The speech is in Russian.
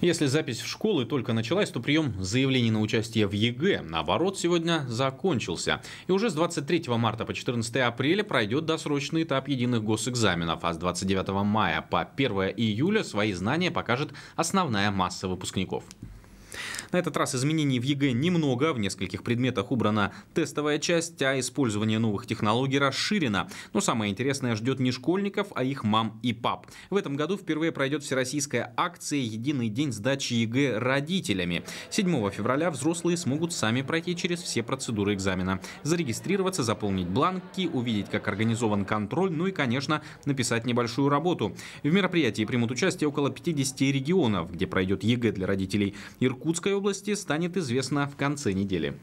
Если запись в школы только началась, то прием заявлений на участие в ЕГЭ, наоборот, сегодня закончился. И уже с 23 марта по 14 апреля пройдет досрочный этап единых госэкзаменов, а с 29 мая по 1 июля свои знания покажет основная масса выпускников. На этот раз изменений в ЕГЭ немного, в нескольких предметах убрана тестовая часть, а использование новых технологий расширено. Но самое интересное ждет не школьников, а их мам и пап. В этом году впервые пройдет всероссийская акция «Единый день сдачи ЕГЭ родителями». 7 февраля взрослые смогут сами пройти через все процедуры экзамена. Зарегистрироваться, заполнить бланки, увидеть, как организован контроль, ну и, конечно, написать небольшую работу. В мероприятии примут участие около 50 регионов, где пройдет ЕГЭ для родителей Иркутска, Московской области станет известно в конце недели.